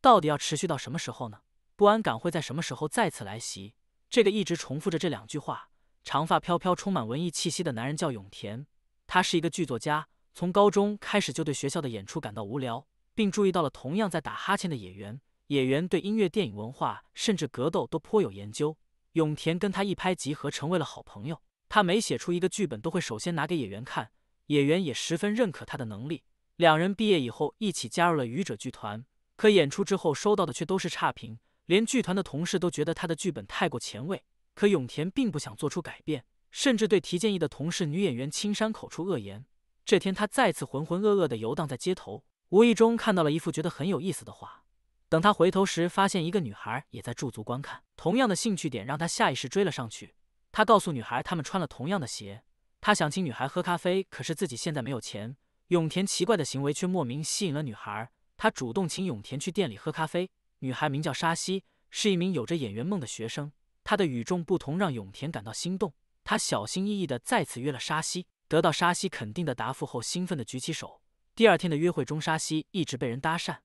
到底要持续到什么时候呢？不安感会在什么时候再次来袭？这个一直重复着这两句话，长发飘飘、充满文艺气息的男人叫永田，他是一个剧作家。从高中开始就对学校的演出感到无聊，并注意到了同样在打哈欠的演员。演员对音乐、电影文化甚至格斗都颇有研究。永田跟他一拍即合，成为了好朋友。他每写出一个剧本，都会首先拿给演员看，演员也十分认可他的能力。两人毕业以后，一起加入了愚者剧团。可演出之后收到的却都是差评，连剧团的同事都觉得他的剧本太过前卫。可永田并不想做出改变，甚至对提建议的同事女演员青山口出恶言。这天，他再次浑浑噩噩地游荡在街头，无意中看到了一幅觉得很有意思的画。等他回头时，发现一个女孩也在驻足观看，同样的兴趣点让他下意识追了上去。他告诉女孩他们穿了同样的鞋，他想请女孩喝咖啡，可是自己现在没有钱。永田奇怪的行为却莫名吸引了女孩。他主动请永田去店里喝咖啡。女孩名叫沙希，是一名有着演员梦的学生。她的与众不同让永田感到心动。他小心翼翼地再次约了沙希，得到沙希肯定的答复后，兴奋地举起手。第二天的约会中，沙希一直被人搭讪，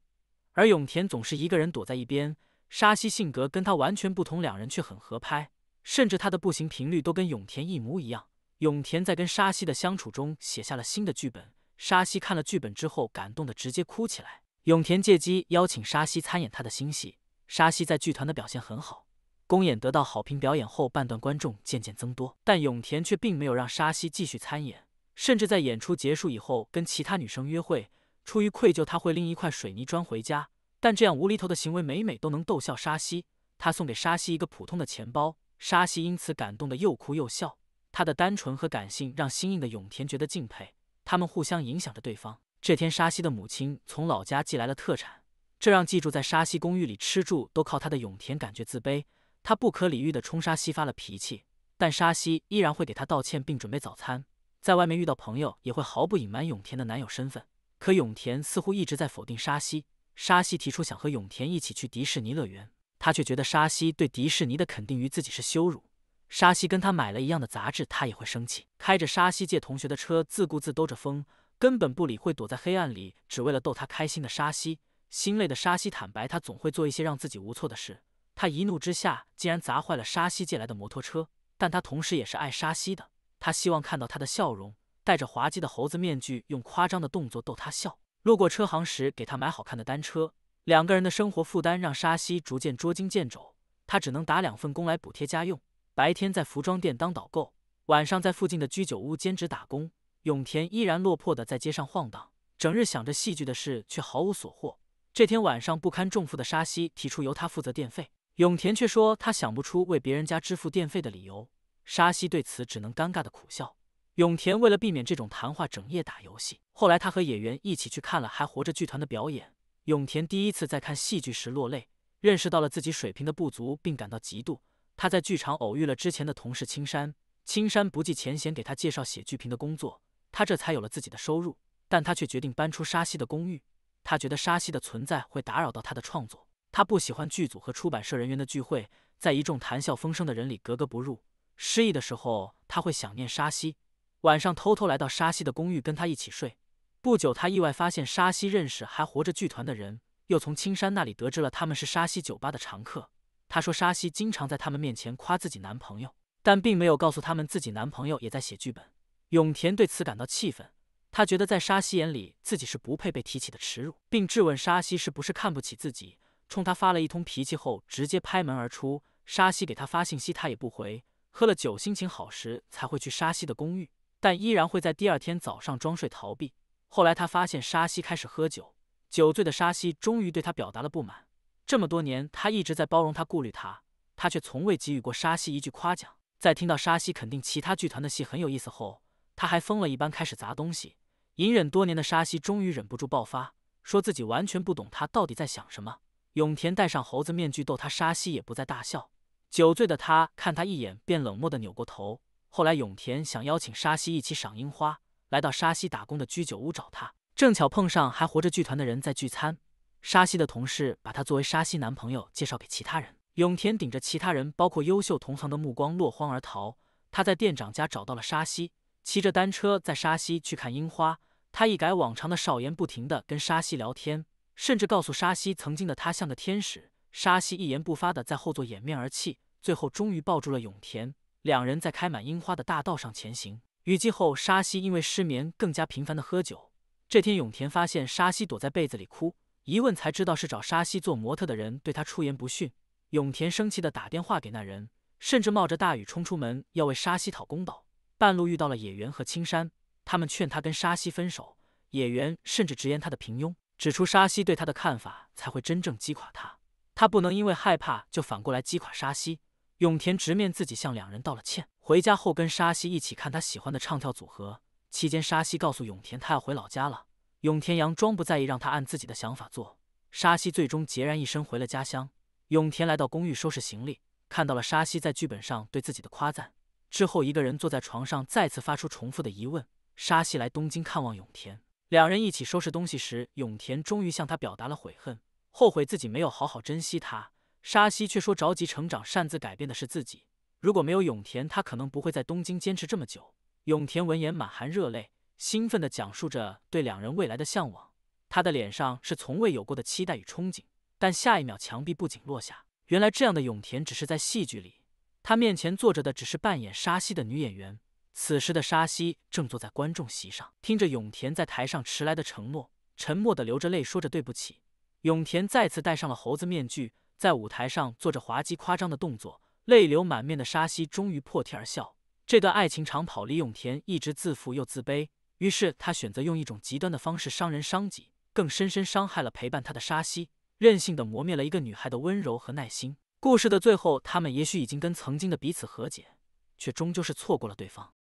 而永田总是一个人躲在一边。沙希性格跟他完全不同，两人却很合拍，甚至他的步行频率都跟永田一模一样。永田在跟沙希的相处中写下了新的剧本。沙希看了剧本之后，感动的直接哭起来。永田借机邀请沙西参演他的新戏，沙西在剧团的表现很好，公演得到好评。表演后半段观众渐渐增多，但永田却并没有让沙西继续参演，甚至在演出结束以后跟其他女生约会。出于愧疚，他会拎一块水泥砖回家，但这样无厘头的行为每每都能逗笑沙西。他送给沙西一个普通的钱包，沙西因此感动得又哭又笑。他的单纯和感性让心硬的永田觉得敬佩，他们互相影响着对方。这天，沙希的母亲从老家寄来了特产，这让寄住在沙希公寓里吃住都靠他的永田感觉自卑。他不可理喻地冲沙希发了脾气，但沙希依然会给他道歉并准备早餐。在外面遇到朋友，也会毫不隐瞒永田的男友身份。可永田似乎一直在否定沙希。沙希提出想和永田一起去迪士尼乐园，他却觉得沙希对迪士尼的肯定于自己是羞辱。沙希跟他买了一样的杂志，他也会生气。开着沙希借同学的车，自顾自兜着风。根本不理会躲在黑暗里只为了逗他开心的沙西，心累的沙西坦白，他总会做一些让自己无措的事。他一怒之下竟然砸坏了沙西借来的摩托车，但他同时也是爱沙西的。他希望看到他的笑容，戴着滑稽的猴子面具，用夸张的动作逗他笑。路过车行时，给他买好看的单车。两个人的生活负担让沙西逐渐捉襟见肘，他只能打两份工来补贴家用：白天在服装店当导购，晚上在附近的居酒屋兼职打工。永田依然落魄地在街上晃荡，整日想着戏剧的事，却毫无所获。这天晚上，不堪重负的沙希提出由他负责电费，永田却说他想不出为别人家支付电费的理由。沙希对此只能尴尬地苦笑。永田为了避免这种谈话，整夜打游戏。后来，他和演员一起去看了还活着剧团的表演。永田第一次在看戏剧时落泪，认识到了自己水平的不足，并感到嫉妒。他在剧场偶遇了之前的同事青山，青山不计前嫌，给他介绍写剧评的工作。他这才有了自己的收入，但他却决定搬出沙溪的公寓。他觉得沙溪的存在会打扰到他的创作。他不喜欢剧组和出版社人员的聚会，在一众谈笑风生的人里格格不入。失意的时候，他会想念沙溪，晚上偷偷来到沙溪的公寓跟他一起睡。不久，他意外发现沙溪认识还活着剧团的人，又从青山那里得知了他们是沙溪酒吧的常客。他说沙溪经常在他们面前夸自己男朋友，但并没有告诉他们自己男朋友也在写剧本。永田对此感到气愤，他觉得在沙西眼里自己是不配被提起的耻辱，并质问沙西是不是看不起自己，冲他发了一通脾气后，直接拍门而出。沙西给他发信息，他也不回。喝了酒心情好时才会去沙西的公寓，但依然会在第二天早上装睡逃避。后来他发现沙西开始喝酒，酒醉的沙西终于对他表达了不满。这么多年，他一直在包容他、顾虑他，他却从未给予过沙西一句夸奖。在听到沙西肯定其他剧团的戏很有意思后，他还疯了一般开始砸东西，隐忍多年的沙西终于忍不住爆发，说自己完全不懂他到底在想什么。永田戴上猴子面具逗他，沙西也不再大笑。酒醉的他看他一眼便冷漠的扭过头。后来永田想邀请沙西一起赏樱花，来到沙西打工的居酒屋找他，正巧碰上还活着剧团的人在聚餐。沙西的同事把他作为沙西男朋友介绍给其他人，永田顶着其他人包括优秀同行的目光落荒而逃。他在店长家找到了沙西。骑着单车在沙西去看樱花，他一改往常的少言，不停的跟沙西聊天，甚至告诉沙西曾经的他像个天使。沙西一言不发的在后座掩面而泣，最后终于抱住了永田。两人在开满樱花的大道上前行。雨季后，沙溪因为失眠，更加频繁的喝酒。这天，永田发现沙溪躲在被子里哭，一问才知道是找沙溪做模特的人对他出言不逊。永田生气的打电话给那人，甚至冒着大雨冲出门要为沙溪讨公道。半路遇到了野原和青山，他们劝他跟沙溪分手。野原甚至直言他的平庸，指出沙溪对他的看法才会真正击垮他。他不能因为害怕就反过来击垮沙溪。永田直面自己，向两人道了歉。回家后，跟沙溪一起看他喜欢的唱跳组合。期间，沙溪告诉永田他要回老家了。永田佯装不在意，让他按自己的想法做。沙溪最终孑然一身回了家乡。永田来到公寓收拾行李，看到了沙溪在剧本上对自己的夸赞。之后，一个人坐在床上，再次发出重复的疑问。沙西来东京看望永田，两人一起收拾东西时，永田终于向他表达了悔恨，后悔自己没有好好珍惜他。沙西却说着急成长，擅自改变的是自己。如果没有永田，他可能不会在东京坚持这么久。永田闻言，满含热泪，兴奋地讲述着对两人未来的向往。他的脸上是从未有过的期待与憧憬。但下一秒，墙壁不仅落下，原来这样的永田只是在戏剧里。他面前坐着的只是扮演沙希的女演员。此时的沙希正坐在观众席上，听着永田在台上迟来的承诺，沉默的流着泪，说着对不起。永田再次戴上了猴子面具，在舞台上做着滑稽夸张的动作，泪流满面的沙希终于破涕而笑。这段爱情长跑，李永田一直自负又自卑，于是他选择用一种极端的方式伤人伤己，更深深伤害了陪伴他的沙希，任性的磨灭了一个女孩的温柔和耐心。故事的最后，他们也许已经跟曾经的彼此和解，却终究是错过了对方。